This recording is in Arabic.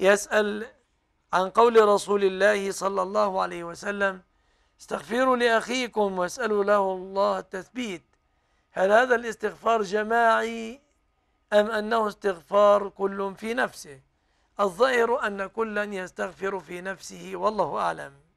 يسأل عن قول رسول الله صلى الله عليه وسلم استغفروا لأخيكم واسألوا له الله التثبيت هل هذا الاستغفار جماعي أم أنه استغفار كل في نفسه الظاهر أن كلا يستغفر في نفسه والله أعلم